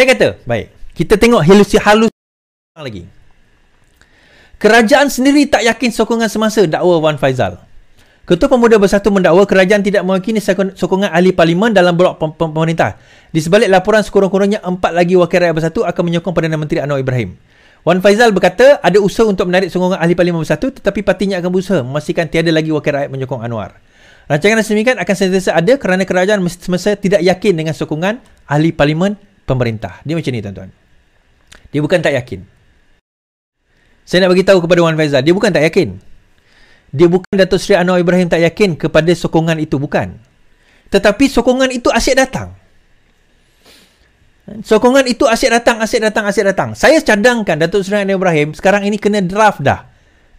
Saya kata, baik. Kita tengok halusi halus lagi. Kerajaan sendiri tak yakin sokongan semasa dakwa Wan Faizal. Ketua Pemuda Bersatu mendakwa kerajaan tidak meyakini sokongan ahli parlimen dalam blok pemerintah. Di sebalik laporan sekurang-kurangnya empat lagi wakil rakyat bersatu akan menyokong Perdana Menteri Anwar Ibrahim. Wan Faizal berkata ada usaha untuk menarik sokongan ahli parlimen bersatu tetapi partinya akan berusaha memastikan tiada lagi wakil rakyat menyokong Anwar. Rancangan sedemikian akan sentiasa ada kerana kerajaan semasa tidak yakin dengan sokongan ahli parlimen pemerintah. Dia macam ni tuan-tuan. Dia bukan tak yakin. Saya nak bagi tahu kepada Wan Faizal, dia bukan tak yakin. Dia bukan Datuk Seri Anwar Ibrahim tak yakin kepada sokongan itu bukan. Tetapi sokongan itu asyik datang. Sokongan itu asyik datang, asyik datang, asyik datang. Saya cadangkan Datuk Seri Anwar Ibrahim sekarang ini kena draft dah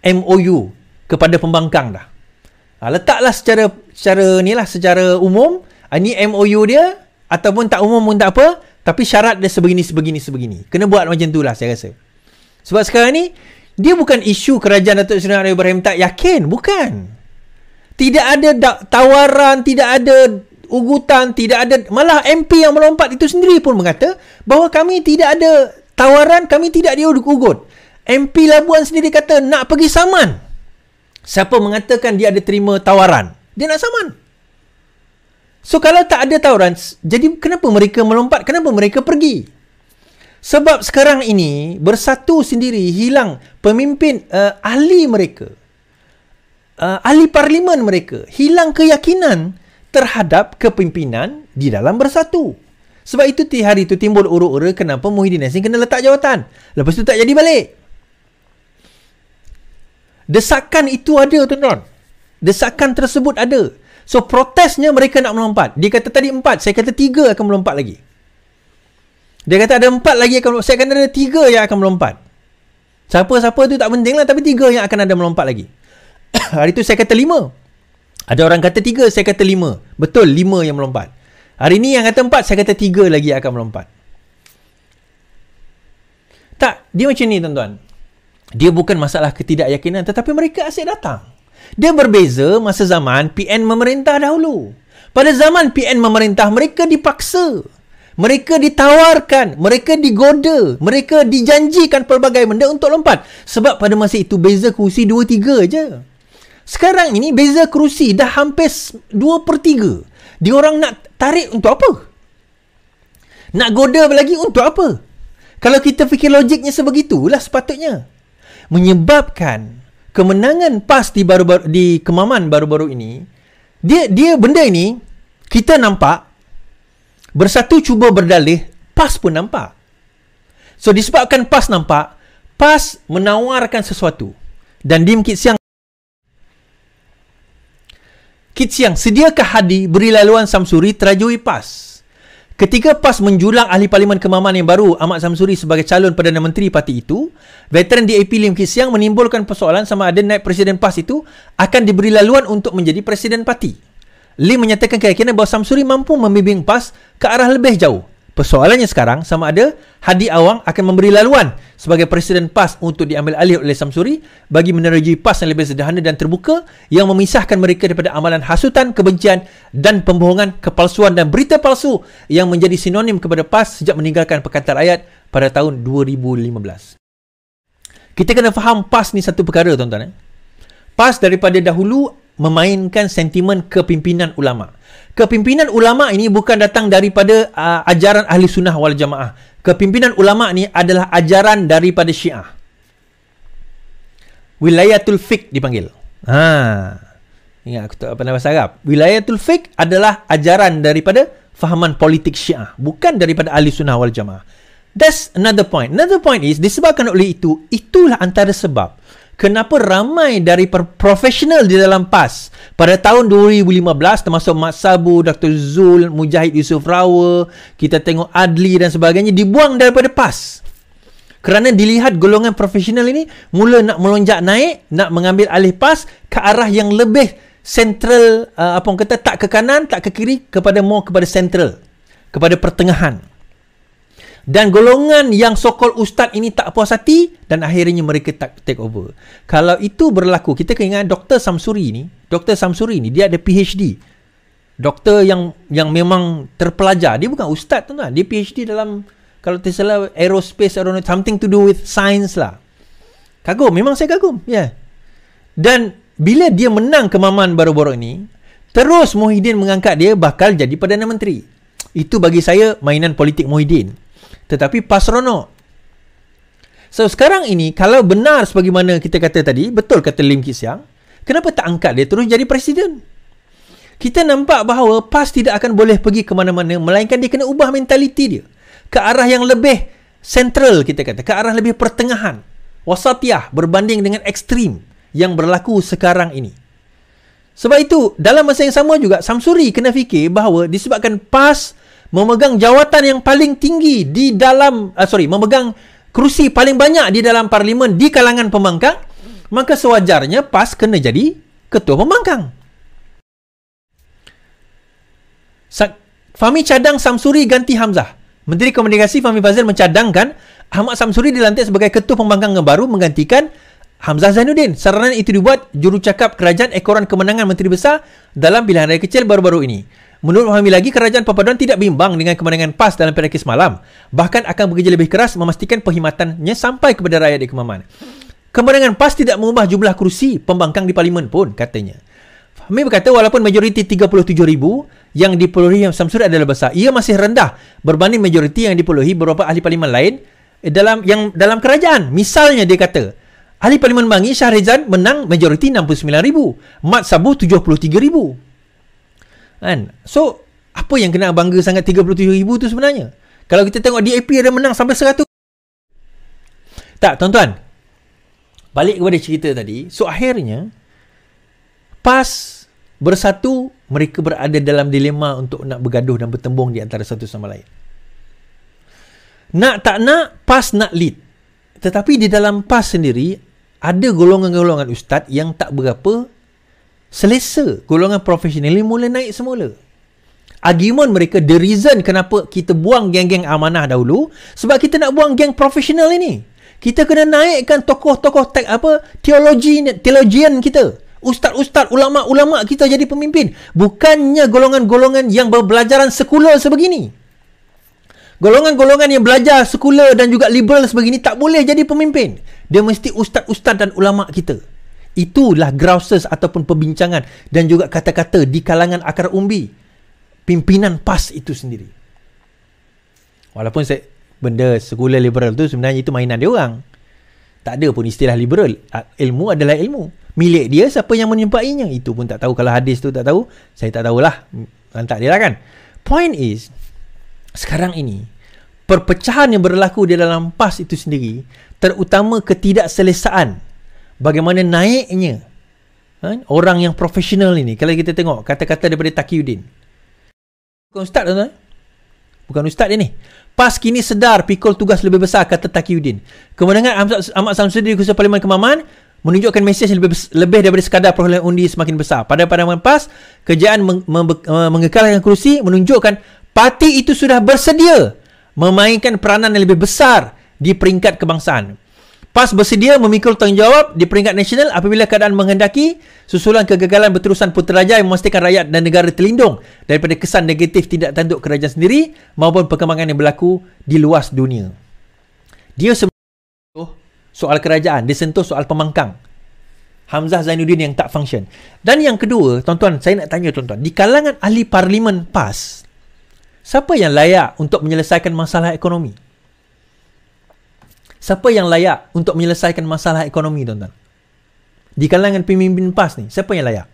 MOU kepada pembangkang dah. Ha, letaklah secara secara ni lah secara umum ini ha, MOU dia ataupun tak umum pun tak apa tapi syarat dia sebegini, sebegini, sebegini. Kena buat macam tu lah saya rasa. Sebab sekarang ni, dia bukan isu kerajaan Datuk Seri Anwar Ibrahim tak yakin. Bukan. Tidak ada tawaran, tidak ada ugutan, tidak ada... Malah MP yang melompat itu sendiri pun mengata bahawa kami tidak ada tawaran, kami tidak diugut. MP Labuan sendiri kata nak pergi saman. Siapa mengatakan dia ada terima tawaran? Dia nak saman. So kalau tak ada tawaran, jadi kenapa mereka melompat? Kenapa mereka pergi? Sebab sekarang ini bersatu sendiri hilang pemimpin uh, ahli mereka. Uh, ahli parlimen mereka hilang keyakinan terhadap kepimpinan di dalam bersatu. Sebab itu ti hari itu timbul uru-uru kenapa Muhyiddin Nasir kena letak jawatan. Lepas itu tak jadi balik. Desakan itu ada tuan-tuan. Desakan tersebut ada. So protesnya mereka nak melompat. Dia kata tadi empat. Saya kata tiga akan melompat lagi. Dia kata ada empat lagi akan melompat. Saya kata ada tiga yang akan melompat. Siapa-siapa tu tak penting lah. Tapi tiga yang akan ada melompat lagi. Hari tu saya kata lima. Ada orang kata tiga. Saya kata lima. Betul lima yang melompat. Hari ni yang kata empat. Saya kata tiga lagi akan melompat. Tak. Dia macam ni tuan-tuan. Dia bukan masalah ketidakyakinan. Tetapi mereka asyik datang. Dia berbeza masa zaman PN memerintah dahulu. Pada zaman PN memerintah, mereka dipaksa. Mereka ditawarkan, mereka digoda, mereka dijanjikan pelbagai benda untuk lompat. Sebab pada masa itu beza kerusi 2-3 je. Sekarang ini beza kerusi dah hampir 2 per 3. Diorang nak tarik untuk apa? Nak goda lagi untuk apa? Kalau kita fikir logiknya sebegitulah sepatutnya. Menyebabkan kemenangan PAS di baru-baru di Kemaman baru-baru ini dia dia benda ini kita nampak bersatu cuba berdalih PAS pun nampak so disebabkan PAS nampak PAS menawarkan sesuatu dan Dim Kit Siang Kit Siang sediakah hadi beri laluan Samsuri terajui PAS Ketika PAS menjulang Ahli Parlimen Kemaman yang baru Ahmad Samsuri sebagai calon Perdana Menteri parti itu, veteran DAP Lim Kee menimbulkan persoalan sama ada naik Presiden PAS itu akan diberi laluan untuk menjadi Presiden parti. Lim menyatakan keyakinan bahawa Samsuri mampu membimbing PAS ke arah lebih jauh Persoalannya sekarang sama ada Hadi Awang akan memberi laluan sebagai presiden PAS untuk diambil alih oleh Samsuri bagi menerjui PAS yang lebih sederhana dan terbuka yang memisahkan mereka daripada amalan hasutan, kebencian dan pembohongan, kepalsuan dan berita palsu yang menjadi sinonim kepada PAS sejak meninggalkan Pekatan Rakyat pada tahun 2015. Kita kena faham PAS ni satu perkara tuan-tuan. Eh? PAS daripada dahulu memainkan sentimen kepimpinan ulama' kepimpinan ulama ini bukan datang daripada uh, ajaran ahli sunnah wal jamaah. Kepimpinan ulama ni adalah ajaran daripada Syiah. Wilayatul fiqh dipanggil. Ha. Ingat aku tak pandai bahasa Arab. Wilayatul fiqh adalah ajaran daripada fahaman politik Syiah, bukan daripada ahli sunnah wal jamaah. That's another point. Another point is disebabkan oleh itu, itulah antara sebab kenapa ramai dari profesional di dalam PAS pada tahun 2015 termasuk Mat Sabu, Dr. Zul, Mujahid Yusuf Rawa, kita tengok Adli dan sebagainya dibuang daripada PAS. Kerana dilihat golongan profesional ini mula nak melonjak naik, nak mengambil alih PAS ke arah yang lebih central uh, apa orang kata tak ke kanan, tak ke kiri kepada more kepada central kepada pertengahan dan golongan yang sokol ustaz ini tak puas hati dan akhirnya mereka tak take over. Kalau itu berlaku, kita kena ingat Dr. Samsuri ni, Dr. Samsuri ni dia ada PhD. Doktor yang yang memang terpelajar. Dia bukan ustaz tu lah. Dia PhD dalam kalau tak salah aerospace or something to do with science lah. Kagum, memang saya kagum. Yeah. Dan bila dia menang kemaman baru-baru ini terus Muhyiddin mengangkat dia bakal jadi Perdana Menteri. Itu bagi saya mainan politik Muhyiddin tetapi pasrono. So sekarang ini kalau benar sebagaimana kita kata tadi, betul kata Lim Kit Siang, kenapa tak angkat dia terus jadi presiden? Kita nampak bahawa PAS tidak akan boleh pergi ke mana-mana melainkan dia kena ubah mentaliti dia ke arah yang lebih central kita kata, ke arah lebih pertengahan, wasatiyah berbanding dengan ekstrim yang berlaku sekarang ini. Sebab itu, dalam masa yang sama juga, Samsuri kena fikir bahawa disebabkan PAS memegang jawatan yang paling tinggi di dalam uh, sorry memegang kerusi paling banyak di dalam parlimen di kalangan pembangkang maka sewajarnya PAS kena jadi ketua pembangkang Fahmi cadang Samsuri ganti Hamzah Menteri Komunikasi Fahmi Fazil mencadangkan Ahmad Samsuri dilantik sebagai ketua pembangkang yang baru menggantikan Hamzah Zainuddin. Saranan itu dibuat jurucakap kerajaan ekoran kemenangan Menteri Besar dalam pilihan raya kecil baru-baru ini. Menurut Fahmi lagi, kerajaan perpaduan tidak bimbang dengan kemenangan PAS dalam pilihan semalam. Bahkan akan bekerja lebih keras memastikan perkhidmatannya sampai kepada rakyat di Kemaman. Kemenangan PAS tidak mengubah jumlah kerusi pembangkang di parlimen pun, katanya. Fahmi berkata, walaupun majoriti 37 ribu yang dipeluhi yang Samsur adalah besar, ia masih rendah berbanding majoriti yang dipeluhi beberapa ahli parlimen lain eh, dalam yang dalam kerajaan. Misalnya, dia kata, Ahli Parlimen Bangi Syahrizan menang majoriti 69 ribu. Mat Sabu 73 ribu. Kan? So, apa yang kena bangga sangat 37,000 tu sebenarnya? Kalau kita tengok DAP ada menang sampai 100. Tak, tuan-tuan. Balik kepada cerita tadi. So, akhirnya, PAS bersatu, mereka berada dalam dilema untuk nak bergaduh dan bertembung di antara satu sama lain. Nak tak nak, PAS nak lead. Tetapi di dalam PAS sendiri, ada golongan-golongan ustaz yang tak berapa selesa golongan profesional ni mula naik semula argument mereka the reason kenapa kita buang geng-geng amanah dahulu sebab kita nak buang geng profesional ini kita kena naikkan tokoh-tokoh tak apa teologi teologian kita ustaz-ustaz ulama-ulama kita jadi pemimpin bukannya golongan-golongan yang berbelajaran sekular sebegini golongan-golongan yang belajar sekular dan juga liberal sebegini tak boleh jadi pemimpin dia mesti ustaz-ustaz dan ulama kita Itulah grouses ataupun perbincangan dan juga kata-kata di kalangan akar umbi pimpinan PAS itu sendiri. Walaupun saya, benda sekolah liberal tu sebenarnya itu mainan dia orang. Tak ada pun istilah liberal. Ilmu adalah ilmu. Milik dia siapa yang menyempainya. Itu pun tak tahu. Kalau hadis tu tak tahu, saya tak tahulah. Lantak dia lah kan. Point is, sekarang ini, perpecahan yang berlaku di dalam PAS itu sendiri, terutama ketidakselesaan bagaimana naiknya ha? orang yang profesional ini. Kalau kita tengok kata-kata daripada Takiuddin. Bukan ustaz tuan-tuan. Bukan ustaz dia ni. Pas kini sedar pikul tugas lebih besar kata Takiuddin. Kemenangan Ahmad Samsudin di Kursi Parlimen Kemaman menunjukkan mesej yang lebih, lebih daripada sekadar perolehan undi semakin besar. Pada pandangan pas, kerjaan meng- meng- eh, mengekalkan kerusi menunjukkan parti itu sudah bersedia memainkan peranan yang lebih besar di peringkat kebangsaan. PAS bersedia memikul tanggungjawab di peringkat nasional apabila keadaan menghendaki susulan kegagalan berterusan Putrajaya memastikan rakyat dan negara terlindung daripada kesan negatif tidak tanduk kerajaan sendiri maupun perkembangan yang berlaku di luas dunia. Dia sentuh oh, soal kerajaan, dia sentuh soal pemangkang. Hamzah Zainuddin yang tak function. Dan yang kedua, tuan-tuan, saya nak tanya tuan-tuan, di kalangan ahli parlimen PAS, siapa yang layak untuk menyelesaikan masalah ekonomi? Siapa yang layak untuk menyelesaikan masalah ekonomi tuan-tuan? Di kalangan pemimpin PAS ni, siapa yang layak?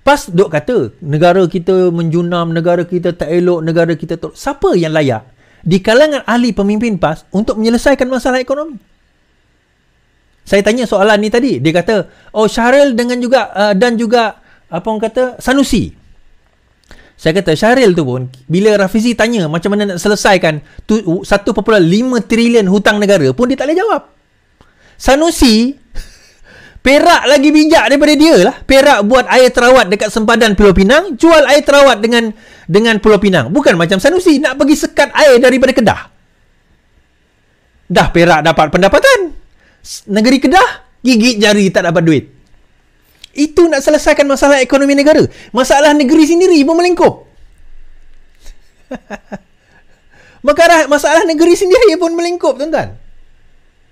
PAS duk kata, negara kita menjunam, negara kita tak elok, negara kita tak... Siapa yang layak di kalangan ahli pemimpin PAS untuk menyelesaikan masalah ekonomi? Saya tanya soalan ni tadi. Dia kata, oh Syahril dengan juga uh, dan juga apa orang kata Sanusi. Saya kata Syahril tu pun Bila Rafizi tanya Macam mana nak selesaikan 1.5 trilion hutang negara Pun dia tak boleh jawab Sanusi Perak lagi bijak daripada dia lah Perak buat air terawat dekat sempadan Pulau Pinang Jual air terawat dengan dengan Pulau Pinang Bukan macam Sanusi Nak pergi sekat air daripada Kedah Dah Perak dapat pendapatan Negeri Kedah Gigit jari tak dapat duit itu nak selesaikan masalah ekonomi negara. Masalah negeri sendiri pun melingkup. Makarah masalah negeri sendiri pun melingkup tuan-tuan.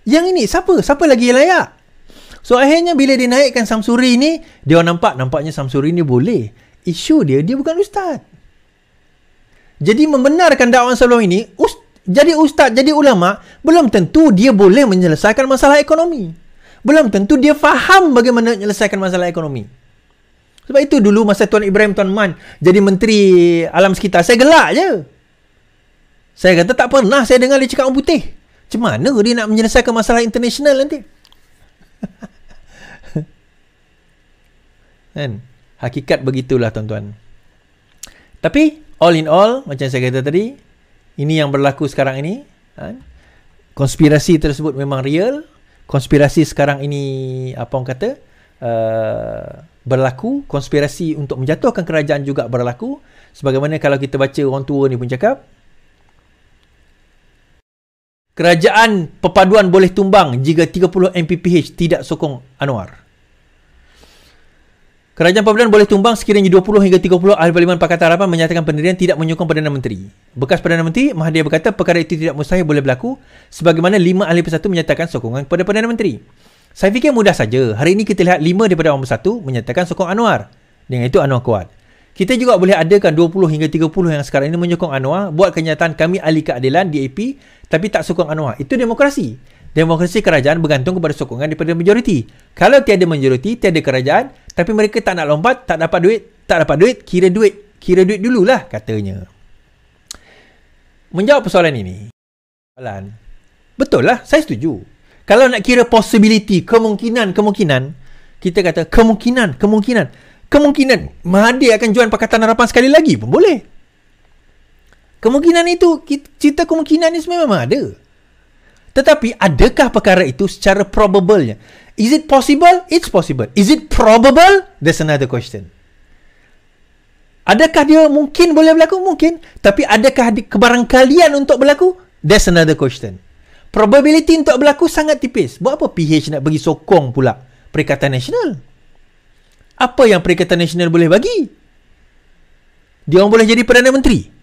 Yang ini siapa? Siapa lagi yang layak? So akhirnya bila dia naikkan Samsuri ni, dia nampak nampaknya Samsuri ni boleh. Isu dia dia bukan ustaz. Jadi membenarkan dakwaan sebelum ini, ust- jadi ustaz, jadi ulama, belum tentu dia boleh menyelesaikan masalah ekonomi belum tentu dia faham bagaimana menyelesaikan masalah ekonomi. Sebab itu dulu masa Tuan Ibrahim Tuan Man jadi menteri alam sekitar, saya gelak je. Saya kata tak pernah saya dengar dia cakap orang putih. Macam mana dia nak menyelesaikan masalah international nanti? Kan? Hakikat begitulah tuan-tuan. Tapi all in all macam saya kata tadi, ini yang berlaku sekarang ini, kan? Konspirasi tersebut memang real, konspirasi sekarang ini apa orang kata uh, berlaku konspirasi untuk menjatuhkan kerajaan juga berlaku sebagaimana kalau kita baca orang tua ni pun cakap kerajaan perpaduan boleh tumbang jika 30 MPPH tidak sokong Anwar Kerajaan Pemerintahan boleh tumbang sekiranya 20 hingga 30 ahli parlimen Pakatan Harapan menyatakan pendirian tidak menyokong Perdana Menteri. Bekas Perdana Menteri, Mahathir berkata perkara itu tidak mustahil boleh berlaku sebagaimana 5 ahli persatu menyatakan sokongan kepada Perdana Menteri. Saya fikir mudah saja. Hari ini kita lihat 5 daripada orang persatu menyatakan sokong Anwar. Dengan itu Anwar kuat. Kita juga boleh adakan 20 hingga 30 yang sekarang ini menyokong Anwar buat kenyataan kami ahli keadilan DAP tapi tak sokong Anwar. Itu demokrasi. Demokrasi kerajaan bergantung kepada sokongan daripada majoriti. Kalau tiada majoriti, tiada kerajaan, tapi mereka tak nak lompat, tak dapat duit, tak dapat duit, kira duit, kira duit dululah katanya. Menjawab persoalan ini, persoalan, betul lah, saya setuju. Kalau nak kira possibility, kemungkinan, kemungkinan, kita kata kemungkinan, kemungkinan, kemungkinan Mahathir akan jual Pakatan Harapan sekali lagi pun boleh. Kemungkinan itu, cerita kemungkinan ni sebenarnya memang ada. Tetapi adakah perkara itu secara probablenya? Is it possible? It's possible. Is it probable? That's another question. Adakah dia mungkin boleh berlaku? Mungkin. Tapi adakah di kebarangkalian untuk berlaku? That's another question. Probability untuk berlaku sangat tipis. Buat apa PH nak bagi sokong pula Perikatan Nasional? Apa yang Perikatan Nasional boleh bagi? Dia orang boleh jadi Perdana Menteri?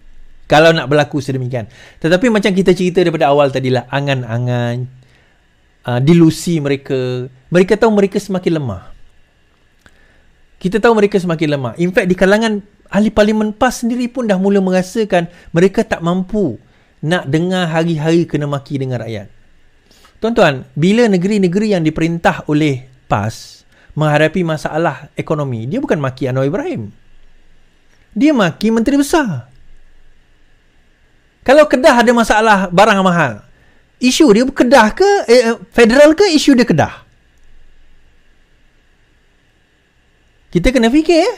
Kalau nak berlaku sedemikian. Tetapi macam kita cerita daripada awal tadilah. Angan-angan. Uh, dilusi mereka. Mereka tahu mereka semakin lemah. Kita tahu mereka semakin lemah. In fact di kalangan ahli parlimen PAS sendiri pun dah mula merasakan mereka tak mampu nak dengar hari-hari kena maki dengan rakyat. Tuan-tuan, bila negeri-negeri yang diperintah oleh PAS menghadapi masalah ekonomi, dia bukan maki Anwar Ibrahim. Dia maki Menteri Besar kalau Kedah ada masalah barang mahal, isu dia Kedah ke eh, eh, federal ke isu dia Kedah? Kita kena fikir eh.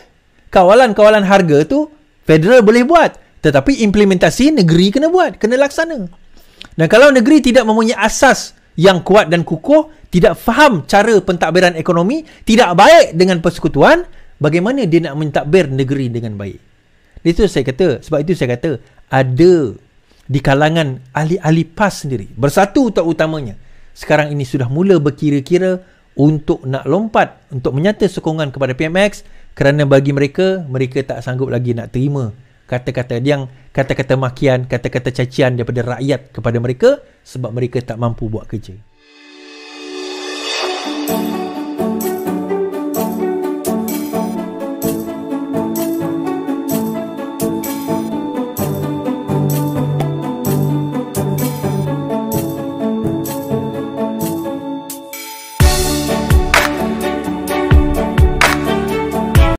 Kawalan-kawalan harga tu federal boleh buat. Tetapi implementasi negeri kena buat. Kena laksana. Dan kalau negeri tidak mempunyai asas yang kuat dan kukuh, tidak faham cara pentadbiran ekonomi, tidak baik dengan persekutuan, bagaimana dia nak mentadbir negeri dengan baik? Itu saya kata, sebab itu saya kata, ada di kalangan ahli-ahli PAS sendiri bersatu untuk utamanya sekarang ini sudah mula berkira-kira untuk nak lompat untuk menyata sokongan kepada PMX kerana bagi mereka mereka tak sanggup lagi nak terima kata-kata yang kata-kata makian kata-kata cacian daripada rakyat kepada mereka sebab mereka tak mampu buat kerja